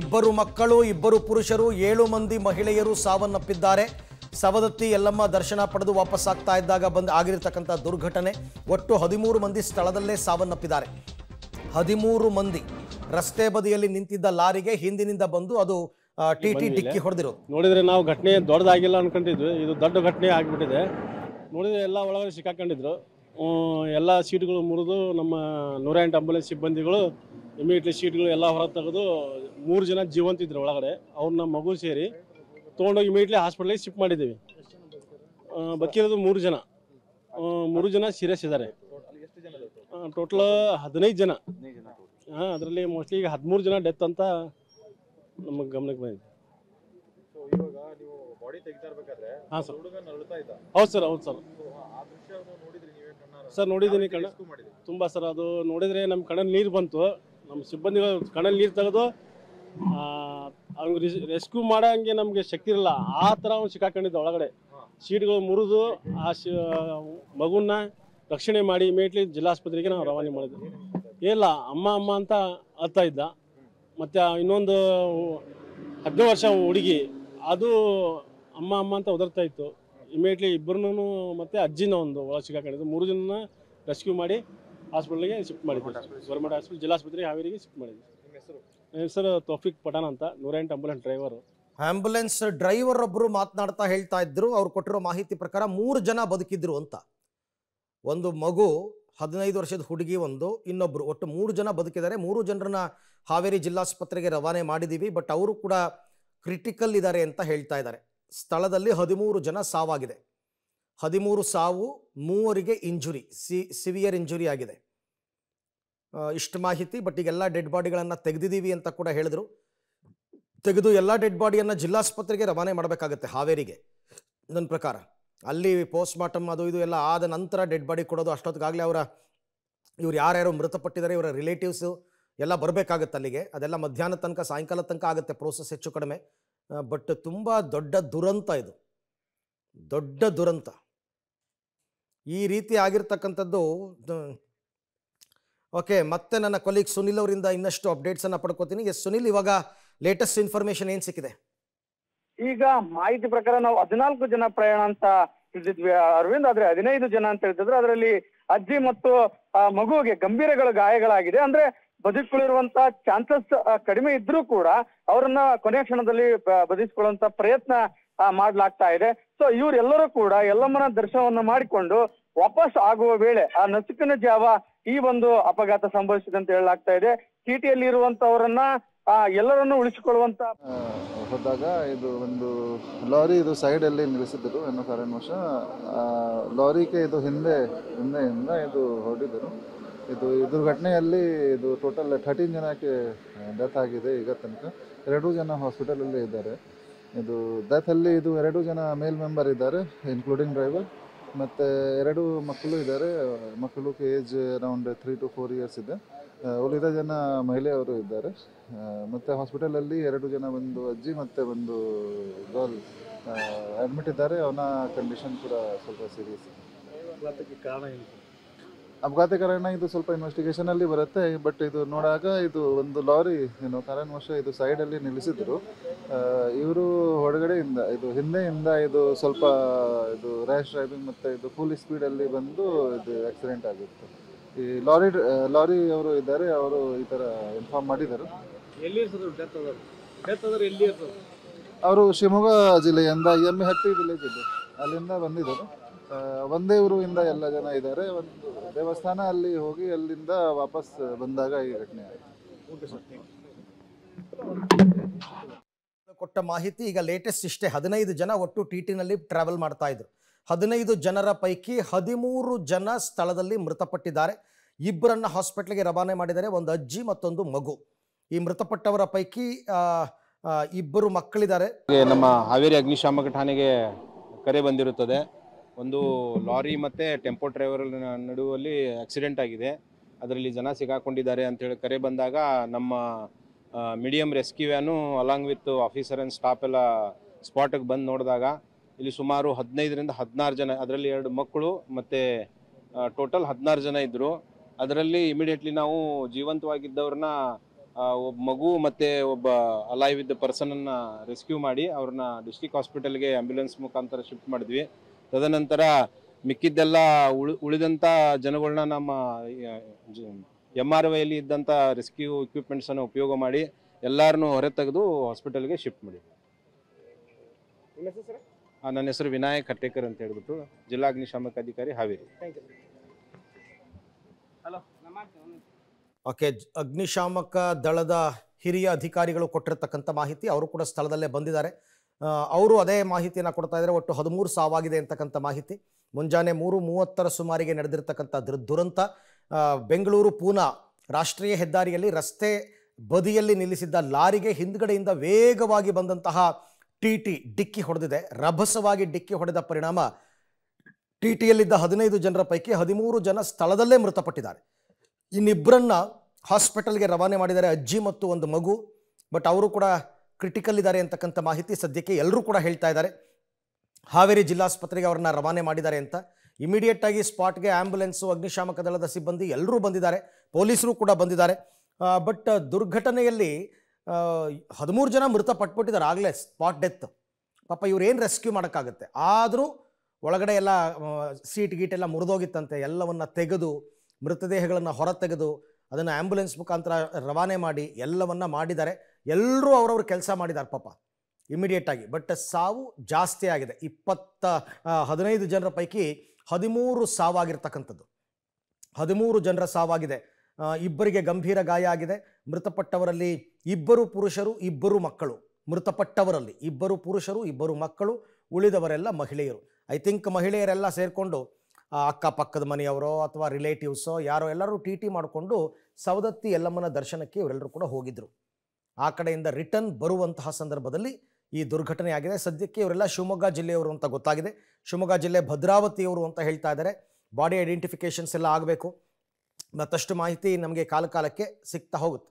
ಇಬ್ಬರು ಮಕ್ಕಳು ಇಬ್ಬರು ಪುರುಷರು ಏಳು ಮಂದಿ ಮಹಿಳೆಯರು ಸಾವನ್ನಪ್ಪಿದ್ದಾರೆ ಸವದತ್ತಿ ಎಲ್ಲಮ್ಮ ದರ್ಶನ ಪಡೆದು ಆಗ್ತಾ ಇದ್ದಾಗ ಬಂದು ಆಗಿರ್ತಕ್ಕಂಥ ದುರ್ಘಟನೆ ಒಟ್ಟು ಹದಿಮೂರು ಮಂದಿ ಸ್ಥಳದಲ್ಲೇ ಸಾವನ್ನಪ್ಪಿದ್ದಾರೆ ಹದಿಮೂರು ಮಂದಿ ರಸ್ತೆ ಬದಿಯಲ್ಲಿ ನಿಂತಿದ್ದ ಲಾರಿಗೆ ಹಿಂದಿನಿಂದ ಬಂದು ಅದು ಟಿ ಟಿ ಡಿಕ್ಕಿ ಹೊಡೆದಿರೋದು ನೋಡಿದ್ರೆ ನಾವು ಘಟನೆ ದೊಡ್ಡದಾಗಿಲ್ಲ ಅನ್ಕೊಂಡಿದ್ವಿ ಇದು ದೊಡ್ಡ ಘಟನೆ ಆಗಿಬಿಟ್ಟಿದೆ ನೋಡಿದ್ರೆ ಎಲ್ಲ ಒಳಗಡೆ ಸಿಕ್ಕಾಕೊಂಡಿದ್ರು ಎಲ್ಲ ಸೀಟ್ಗಳು ಮುರಿದು ನಮ್ಮ ನೂರ ಎಂಟು ಆಂಬುಲೆನ್ಸ್ ಸಿಬ್ಬಂದಿಗಳು ಇಮಿಡಿಯೇಟ್ಲಿ ಸೀಟ್ಗಳು ಎಲ್ಲ ಹೊರ ತೆಗೆದು ಮೂರು ಜನ ಜೀವಂತ ಇದ್ರು ಒಳಗಡೆ ಅವ್ರನ್ನ ಮಗು ಸೇರಿ ತೊಗೊಂಡೋಗಿ ಇಮಿಡಿಯೇಟ್ಲಿ ಹಾಸ್ಪಿಟ್ಲಿಗೆ ಶಿಫ್ಟ್ ಮಾಡಿದ್ದೀವಿ ಬಕ್ಕಿರೋದು ಮೂರು ಜನ ಮೂರು ಜನ ಸೀರಿಯಸ್ ಇದ್ದಾರೆ ಟೋಟಲ್ ಹದಿನೈದು ಜನ ಹಾಂ ಅದರಲ್ಲಿ ಮೋಸ್ಟ್ಲಿ ಈಗ ಹದಿಮೂರು ಜನ ಡೆತ್ ಅಂತ ನಮಗೆ ಗಮನಕ್ಕೆ ಬಂದಿದೆ ಹಾಂ ಸರ್ ಹೌದು ಸರ್ ಹೌದು ಸರ್ ಸರ್ ನೋಡಿದ್ದೀನಿ ಕಣ ತುಂಬ ಸರ್ ಅದು ನೋಡಿದರೆ ನಮ್ಮ ಕಣ್ಣಲ್ಲಿ ನೀರು ಬಂತು ನಮ್ಮ ಸಿಬ್ಬಂದಿಗಳು ಕಣ್ಣಲ್ಲಿ ನೀರು ತೆಗೆದು ಅವ್ನಿಗೆ ರೆಸ್ಕ್ಯೂ ಮಾಡಂಗೆ ನಮಗೆ ಶಕ್ತಿ ಇರಲ್ಲ ಆ ಥರ ಅವ್ನು ಸಿಕ್ಕಾಕೊಂಡಿದ್ದ ಒಳಗಡೆ ಸೀಟ್ಗಳು ಮುರಿದು ಆ ಶ ಮಗುನ ರಕ್ಷಣೆ ಮಾಡಿ ಮೇಟ್ಲಿ ಜಿಲ್ಲಾಸ್ಪತ್ರೆಗೆ ನಾವು ರವಾನೆ ಮಾಡಿದ್ವಿ ಏನಿಲ್ಲ ಅಮ್ಮ ಅಮ್ಮ ಅಂತ ಅಳ್ತಾ ಇದ್ದ ಮತ್ತು ಇನ್ನೊಂದು ಹದಿನೈದು ವರ್ಷ ಹುಡುಗಿ ಅದು ಅಮ್ಮ ಅಮ್ಮ ಅಂತ ಉದರ್ತಾ ಇತ್ತು ಇಮಿಡಿಯೇಟ್ಲಿ ಇಬ್ಬರನ್ನೂ ಮತ್ತು ಅಜ್ಜಿನ ಒಂದು ಒಳಗೆ ಸಿಗಾಕೊಂಡಿದ್ದು ಮೂರು ಜನ ರೆಸ್ಕ್ಯೂ ಮಾಡಿ ಹಾಸ್ಪಿಟ್ಲಿಗೆ ಶಿಫ್ಟ್ ಮಾಡಿದ್ವಿ ಗೌರ್ಮೆಂಟ್ ಹಾಸ್ಪಿಟಲ್ ಜಿಲ್ಲಾಸ್ಪತ್ರೆ ಹಾವೇರಿಗೆ ಶಿಫ್ಟ್ ಮಾಡಿದ್ವಿ ಸರ್ ತೋಫಿಕ್ ಪಠಾಣ ಅಂತ ನೂರೆಂಟು ಆಂಬುಲೆನ್ಸ್ ಡ್ರೈವರು ಆಂಬ್ಯುಲೆನ್ಸ್ ಡ್ರೈವರ್ ಒಬ್ಬರು ಮಾತನಾಡ್ತಾ ಹೇಳ್ತಾ ಇದ್ರು ಅವ್ರು ಕೊಟ್ಟಿರೋ ಮಾಹಿತಿ ಪ್ರಕಾರ ಮೂರು ಜನ ಬದುಕಿದ್ರು ಅಂತ ಒಂದು ಮಗು ಹದಿನೈದು ವರ್ಷದ ಹುಡುಗಿ ಒಂದು ಇನ್ನೊಬ್ಬರು ಒಟ್ಟು ಮೂರು ಜನ ಬದುಕಿದ್ದಾರೆ ಮೂರು ಜನರನ್ನ ಹಾವೇರಿ ಜಿಲ್ಲಾಸ್ಪತ್ರೆಗೆ ರವಾನೆ ಮಾಡಿದ್ದೀವಿ ಬಟ್ ಅವರು ಕೂಡ ಕ್ರಿಟಿಕಲ್ ಇದ್ದಾರೆ ಅಂತ ಹೇಳ್ತಾ ಇದ್ದಾರೆ ಸ್ಥಳದಲ್ಲಿ ಹದಿಮೂರು ಜನ ಸಾವಾಗಿದೆ ಹದಿಮೂರು ಸಾವು ಮೂವರಿಗೆ ಇಂಜುರಿ ಸಿ ಸಿವಿಯರ್ ಇಂಜುರಿ ಆಗಿದೆ ಇಷ್ಟು ಮಾಹಿತಿ ಬಟ್ ಈಗೆಲ್ಲ ಡೆಡ್ ಬಾಡಿಗಳನ್ನು ತೆಗೆದಿದ್ದೀವಿ ಅಂತ ಕೂಡ ಹೇಳಿದರು ತೆಗೆದು ಎಲ್ಲ ಡೆಡ್ ಬಾಡಿಯನ್ನು ಜಿಲ್ಲಾಸ್ಪತ್ರೆಗೆ ರವಾನೆ ಮಾಡಬೇಕಾಗತ್ತೆ ಹಾವೇರಿಗೆ ನನ್ನ ಪ್ರಕಾರ ಅಲ್ಲಿ ಪೋಸ್ಟ್ ಮಾರ್ಟಮ್ ಅದು ಇದು ಎಲ್ಲ ಆದ ನಂತರ ಡೆಡ್ ಬಾಡಿ ಕೊಡೋದು ಅಷ್ಟೊತ್ತಿಗಾಗಲೇ ಅವರ ಇವ್ರು ಯಾರ್ಯಾರು ಮೃತಪಟ್ಟಿದ್ದಾರೆ ಇವರ ರಿಲೇಟಿವ್ಸು ಎಲ್ಲ ಬರಬೇಕಾಗತ್ತೆ ಅಲ್ಲಿಗೆ ಅದೆಲ್ಲ ಮಧ್ಯಾಹ್ನ ತನಕ ಸಾಯಂಕಾಲ ತನಕ ಆಗುತ್ತೆ ಪ್ರೋಸೆಸ್ ಹೆಚ್ಚು ಕಡಿಮೆ ಬಟ್ ತುಂಬ ದೊಡ್ಡ ದುರಂತ ಇದು ದೊಡ್ಡ ದುರಂತ ಈ ರೀತಿ ಆಗಿರ್ತಕ್ಕಂಥದ್ದು ಓಕೆ ಮತ್ತೆ ನನ್ನ ಕೊಲೀಗ್ ಸುನಿಲ್ ಅವರಿಂದ ಇನ್ನಷ್ಟು ಅಪ್ಡೇಟ್ಸ್ ಅನ್ನ ಪಡ್ಕೋತೀನಿ ಎಸ್ ಸುನಿಲ್ ಇವಾಗ ಲೇಟೆಸ್ಟ್ ಇನ್ಫಾರ್ಮೇಶನ್ ಏನ್ ಸಿಕ್ಕಿದೆ ಈಗ ಮಾಹಿತಿ ಪ್ರಕಾರ ನಾವು ಹದಿನಾಲ್ಕು ಜನ ಪ್ರಯಾಣ ಅಂತ ತಿಳಿದಿದ್ವಿ ಅರವಿಂದ್ ಆದ್ರೆ ಹದಿನೈದು ಜನ ಅಂತ ಹೇಳ್ತಿದ್ರು ಅದರಲ್ಲಿ ಅಜ್ಜಿ ಮತ್ತು ಮಗುವಿಗೆ ಗಂಭೀರಗಳ ಗಾಯಗಳಾಗಿದೆ ಅಂದ್ರೆ ಬದುಕುಳಿರುವಂತ ಚಾನ್ಸಸ್ ಕಡಿಮೆ ಇದ್ರೂ ಕೂಡ ಅವರನ್ನ ಕೊನೆ ಕ್ಷಣದಲ್ಲಿ ಬದುಕಿಕೊಳ್ಳುವಂತ ಪ್ರಯತ್ನ ಮಾಡ್ಲಾಗ್ತಾ ಇದೆ ಸೊ ಇವರೆಲ್ಲರೂ ಕೂಡ ಎಲ್ಲಮ್ಮನ ದರ್ಶನವನ್ನು ಮಾಡಿಕೊಂಡು ವಾಪಸ್ ಆಗುವ ವೇಳೆ ಆ ನಸುಕಿನ ಜಾವ ಈ ಒಂದು ಅಪಘಾತ ಸಂಭವಿಸಿದೆ ಅಂತ ಹೇಳಲಾಗ್ತಾ ಇದೆ ಚೀಟಿಯಲ್ಲಿ ಇರುವಂತವರನ್ನ ಎಲ್ಲರನ್ನು ಉಳಿಸಿಕೊಳ್ಳುವಂತ ಹೋದಾಗ ಇದು ಒಂದು ಲಾರಿ ಇದು ಸೈಡ್ ಅಲ್ಲಿ ನಿಲ್ಲಿಸಿದ್ರು ಕಾರಣ ವರ್ಷ ಲಾರಿಗೆ ಇದು ಹಿಂದೆ ಹಿಂದೆಯಿಂದ ಇದು ಹೊಡಿದರು ಇದು ಈ ದುರ್ಘಟನೆಯಲ್ಲಿ ಇದು ಟೋಟಲ್ ಥರ್ಟೀನ್ ಜನಕ್ಕೆ ಡೆತ್ ಆಗಿದೆ ಈಗ ತನಕ ಎರಡು ಜನ ಅಲ್ಲಿ ಇದ್ದಾರೆ ಇದು ಡೆತ್ ಅಲ್ಲಿ ಇದು ಎರಡು ಜನ ಮೇಲ್ ಮೆಂಬರ್ ಇದ್ದಾರೆ ಇನ್ಕ್ಲೂಡಿಂಗ್ ಡ್ರೈವರ್ ಮತ್ತು ಎರಡು ಮಕ್ಕಳು ಇದ್ದಾರೆ ಮಕ್ಕಳು age around three to four years ಇದೆ ಉಳಿದ ಜನ ಮಹಿಳೆಯವರು ಇದ್ದಾರೆ ಮತ್ತು ಹಾಸ್ಪಿಟಲಲ್ಲಿ ಎರಡು ಜನ ಒಂದು ಅಜ್ಜಿ ಮತ್ತೆ ಒಂದು ಗರ್ಲ್ ಅಡ್ಮಿಟ್ ಇದ್ದಾರೆ ಅವನ ಕಂಡೀಷನ್ ಕೂಡ ಸ್ವಲ್ಪ ಸೀರಿಯಸ್ ಇದೆ ಕಾರಣ ಏನು ಅಪಘಾತಕಾರಣ ಇದು ಸ್ವಲ್ಪ ಇನ್ವೆಸ್ಟಿಗೇಷನ್ ಅಲ್ಲಿ ಬರುತ್ತೆ ಬಟ್ ಇದು ನೋಡಾಗ ಇದು ಒಂದು ಲಾರಿ ಏನು ವರ್ಷ ಇದು ಸೈಡ್ ಅಲ್ಲಿ ನಿಲ್ಲಿಸಿದ್ರು ಇವರು ಹೊರಗಡೆಯಿಂದ ಇದು ಹಿಂದೆಯಿಂದ ಇದು ಸ್ವಲ್ಪ ಇದು ರ್ಯಾಶ್ ಡ್ರೈವಿಂಗ್ ಮತ್ತೆ ಇದು ಫುಲ್ ಸ್ಪೀಡ್ ಅಲ್ಲಿ ಬಂದು ಇದು ಆಕ್ಸಿಡೆಂಟ್ ಆಗಿತ್ತು ಈ ಲಾರಿ ಲಾರಿ ಅವರು ಇದ್ದಾರೆ ಅವರು ಈ ತರ ಇನ್ಫಾರ್ಮ್ ಮಾಡಿದ್ದಾರೆ ಅವರು ಶಿವಮೊಗ್ಗ ಜಿಲ್ಲೆಯಿಂದ ಎಮ್ಮೆ ಹಟ್ಟಿ ವಿಲೇಜ್ ಇದೆ ಅಲ್ಲಿಂದ ಬಂದಿದ್ದರು ಒಂದೇ ಇಂದ ಎಲ್ಲ ಜನ ಇದ್ದಾರೆ ಒಂದು ದೇವಸ್ಥಾನ ಅಲ್ಲಿ ಹೋಗಿ ಅಲ್ಲಿಂದ ವಾಪಸ್ ಬಂದಾಗ ಈ ಘಟನೆ ಕೊಟ್ಟ ಮಾಹಿತಿ ಈಗ ಲೇಟೆಸ್ಟ್ ಇಷ್ಟೇ ಹದಿನೈದು ಜನ ಒಟ್ಟು ಟಿ ಟಿನಲ್ಲಿ ಟ್ರಾವೆಲ್ ಮಾಡ್ತಾ ಇದ್ರು ಹದಿನೈದು ಜನರ ಪೈಕಿ ಹದಿಮೂರು ಜನ ಸ್ಥಳದಲ್ಲಿ ಮೃತಪಟ್ಟಿದ್ದಾರೆ ಇಬ್ಬರನ್ನ ಹಾಸ್ಪಿಟ್ಲಿಗೆ ರವಾನೆ ಮಾಡಿದ್ದಾರೆ ಒಂದು ಅಜ್ಜಿ ಮತ್ತೊಂದು ಮಗು ಈ ಮೃತಪಟ್ಟವರ ಪೈಕಿ ಇಬ್ಬರು ಮಕ್ಕಳಿದ್ದಾರೆ ನಮ್ಮ ಹಾವೇರಿ ಅಗ್ನಿಶಾಮಕ ಠಾಣೆಗೆ ಕರೆ ಬಂದಿರುತ್ತದೆ ಒಂದು ಲಾರಿ ಮತ್ತು ಟೆಂಪೋ ಡ್ರೈವರ್ ನಡುವಲ್ಲಿ ಆಕ್ಸಿಡೆಂಟ್ ಆಗಿದೆ ಅದರಲ್ಲಿ ಜನ ಸಿಗಾಕೊಂಡಿದ್ದಾರೆ ಅಂತೇಳಿ ಕರೆ ಬಂದಾಗ ನಮ್ಮ medium rescue van along with officer and staff ಎಲ್ಲ ಸ್ಪಾಟಿಗೆ ಬಂದು ನೋಡಿದಾಗ ಇಲ್ಲಿ ಸುಮಾರು ಹದಿನೈದರಿಂದ ಹದಿನಾರು ಜನ ಅದರಲ್ಲಿ ಎರಡು ಮಕ್ಕಳು ಮತ್ತು ಟೋಟಲ್ ಹದಿನಾರು ಜನ ಇದ್ದರು ಅದರಲ್ಲಿ ಇಮಿಡಿಯೇಟ್ಲಿ ನಾವು ಜೀವಂತವಾಗಿದ್ದವ್ರನ್ನ ಒಬ್ಬ ಮಗು ಮತ್ತು ಒಬ್ಬ ಅಲೈವ್ ಇದ್ದ ಪರ್ಸನನ್ನು ರೆಸ್ಕ್ಯೂ ಮಾಡಿ ಅವ್ರನ್ನ ಡಿಸ್ಟಿಕ್ ಹಾಸ್ಪಿಟಲ್ಗೆ ಆ್ಯಂಬುಲೆನ್ಸ್ ಮುಖಾಂತರ ಶಿಫ್ಟ್ ಮಾಡಿದ್ವಿ ತದನಂತರ ಮಿಕ್ಕಿದ್ದೆಲ್ಲ ಉಳಿ ಉಳಿದಂಥ ಜನಗಳನ್ನ ನಮ್ಮ ಎಮ್ ಆರ್ ವೈಯಲ್ಲಿ ಇದ್ದಂಥ ರೆಸ್ಕ್ಯೂ ಇಕ್ವಿಪ್ಮೆಂಟ್ಸನ್ನು ಉಪಯೋಗ ಮಾಡಿ ಎಲ್ಲರನ್ನೂ ಹೊರ ತೆಗೆದು ಹಾಸ್ಪಿಟಲ್ಗೆ ಶಿಫ್ಟ್ ಮಾಡಿದ್ವಿ ನನ್ನ ಹೆಸರು ವಿನಾಯಕ್ ಕಟ್ಟೇಕರ್ ಅಂತ ಹೇಳ್ಬಿಟ್ಟು ಜಿಲ್ಲಾ ಅಗ್ನಿಶಾಮಕ ಅಧಿಕಾರಿ ಹಾವೇರಿ ಓಕೆ ಅಗ್ನಿಶಾಮಕ ದಳದ ಹಿರಿಯ ಅಧಿಕಾರಿಗಳು ಕೊಟ್ಟಿರತಕ್ಕಂಥ ಮಾಹಿತಿ ಅವರು ಕೂಡ ಸ್ಥಳದಲ್ಲೇ ಬಂದಿದ್ದಾರೆ ಅವರು ಅದೇ ಮಾಹಿತಿಯನ್ನು ಕೊಡ್ತಾ ಇದ್ದಾರೆ ಒಟ್ಟು ಹದಿಮೂರು ಸಾವಾಗಿದೆ ಅಂತಕ್ಕಂಥ ಮಾಹಿತಿ ಮುಂಜಾನೆ ಮೂರು ಮೂವತ್ತರ ಸುಮಾರಿಗೆ ನಡೆದಿರ್ತಕ್ಕಂಥ ದುರಂತ ಬೆಂಗಳೂರು ಪೂನಾ ರಾಷ್ಟ್ರೀಯ ಹೆದ್ದಾರಿಯಲ್ಲಿ ರಸ್ತೆ ಬದಿಯಲ್ಲಿ ನಿಲ್ಲಿಸಿದ್ದ ಲಾರಿಗೆ ಹಿಂದ್ಗಡೆಯಿಂದ ವೇಗವಾಗಿ ಬಂದಂತಹ ಟಿ ಟಿ ಡಿಕ್ಕಿ ಹೊಡೆದಿದೆ ರಭಸವಾಗಿ ಡಿಕ್ಕಿ ಹೊಡೆದ ಪರಿಣಾಮ ಟಿ ಟಿಯಲ್ಲಿದ್ದ ಹದಿನೈದು ಜನರ ಪೈಕಿ ಹದಿಮೂರು ಜನ ಸ್ಥಳದಲ್ಲೇ ಮೃತಪಟ್ಟಿದ್ದಾರೆ ಇನ್ನಿಬ್ಬರನ್ನ ಹಾಸ್ಪಿಟಲ್ಗೆ ರವಾನೆ ಮಾಡಿದ್ದಾರೆ ಅಜ್ಜಿ ಮತ್ತು ಒಂದು ಮಗು ಬಟ್ ಅವರು ಕೂಡ ಕ್ರಿಟಿಕಲ್ ಇದ್ದಾರೆ ಅಂತಕ್ಕಂಥ ಮಾಹಿತಿ ಸದ್ಯಕ್ಕೆ ಎಲ್ಲರೂ ಕೂಡ ಹೇಳ್ತಾ ಇದ್ದಾರೆ ಹಾವೇರಿ ಜಿಲ್ಲಾಸ್ಪತ್ರೆಗೆ ಅವ್ರನ್ನ ರವಾನೆ ಮಾಡಿದ್ದಾರೆ ಅಂತ ಇಮಿಡಿಯೇಟ್ ಆಗಿ ಸ್ಪಾಟ್ಗೆ ಆಂಬ್ಯುಲೆನ್ಸು ಅಗ್ನಿಶಾಮಕ ದಳದ ಸಿಬ್ಬಂದಿ ಎಲ್ಲರೂ ಬಂದಿದ್ದಾರೆ ಪೊಲೀಸರು ಕೂಡ ಬಂದಿದ್ದಾರೆ ಬಟ್ ದುರ್ಘಟನೆಯಲ್ಲಿ ಹದಿಮೂರು ಜನ ಮೃತ ಪಟ್ಬಿಟ್ಟಿದ್ದಾರೆ ಆಗಲೇ ಸ್ಪಾಟ್ ಡೆತ್ ಪಾಪ ಇವರೇನು ರೆಸ್ಕ್ಯೂ ಮಾಡೋಕ್ಕಾಗುತ್ತೆ ಆದರೂ ಒಳಗಡೆ ಎಲ್ಲ ಸೀಟ್ ಗೀಟ್ ಎಲ್ಲ ಮುರಿದೋಗಿತ್ತಂತೆ ಎಲ್ಲವನ್ನು ತೆಗೆದು ಮೃತದೇಹಗಳನ್ನು ಹೊರ ತೆಗೆದು ಅದನ್ನು ಆ್ಯಂಬುಲೆನ್ಸ್ ಮುಖಾಂತರ ರವಾನೆ ಮಾಡಿ ಎಲ್ಲವನ್ನು ಮಾಡಿದ್ದಾರೆ ಎಲ್ಲರೂ ಅವರವ್ರು ಕೆಲಸ ಮಾಡಿದ್ದಾರೆ ಪಾಪ ಇಮಿಡಿಯೇಟಾಗಿ ಬಟ್ ಸಾವು ಜಾಸ್ತಿ ಆಗಿದೆ ಇಪ್ಪತ್ತ ಹದಿನೈದು ಜನರ ಪೈಕಿ ಹದಿಮೂರು ಸಾವಾಗಿರ್ತಕ್ಕಂಥದ್ದು ಹದಿಮೂರು ಜನರ ಸಾವಾಗಿದೆ ಇಬ್ಬರಿಗೆ ಗಂಭೀರ ಗಾಯ ಆಗಿದೆ ಮೃತಪಟ್ಟವರಲ್ಲಿ ಇಬ್ಬರು ಪುರುಷರು ಇಬ್ಬರು ಮಕ್ಕಳು ಮೃತಪಟ್ಟವರಲ್ಲಿ ಇಬ್ಬರು ಪುರುಷರು ಇಬ್ಬರು ಮಕ್ಕಳು ಉಳಿದವರೆಲ್ಲ ಮಹಿಳೆಯರು ಐ ಥಿಂಕ್ ಮಹಿಳೆಯರೆಲ್ಲ ಸೇರಿಕೊಂಡು ಅಕ್ಕಪಕ್ಕದ ಮನೆಯವರೋ ಅಥವಾ ರಿಲೇಟಿವ್ಸೋ ಯಾರೋ ಎಲ್ಲರೂ ಟಿ ಟಿ ಮಾಡಿಕೊಂಡು ಸವದತ್ತಿ ಎಲ್ಲಮ್ಮನ ದರ್ಶನಕ್ಕೆ ಇವರೆಲ್ಲರೂ ಕೂಡ ಹೋಗಿದ್ದರು ಆ ಕಡೆಯಿಂದ ರಿಟರ್ನ್ ಬರುವಂತಹ ಸಂದರ್ಭದಲ್ಲಿ ಈ ದುರ್ಘಟನೆ ಆಗಿದೆ ಸದ್ಯಕ್ಕೆ ಇವರೆಲ್ಲ ಶಿವಮೊಗ್ಗ ಜಿಲ್ಲೆಯವರು ಅಂತ ಗೊತ್ತಾಗಿದೆ ಶಿವಮೊಗ್ಗ ಜಿಲ್ಲೆ ಭದ್ರಾವತಿಯವರು ಅಂತ ಹೇಳ್ತಾ ಇದ್ದಾರೆ ಬಾಡಿ ಐಡೆಂಟಿಫಿಕೇಷನ್ಸ್ ಎಲ್ಲ ಆಗಬೇಕು ಮತ್ತಷ್ಟು ಮಾಹಿತಿ ನಮಗೆ ಕಾಲಕಾಲಕ್ಕೆ ಸಿಗ್ತಾ ಹೋಗುತ್ತೆ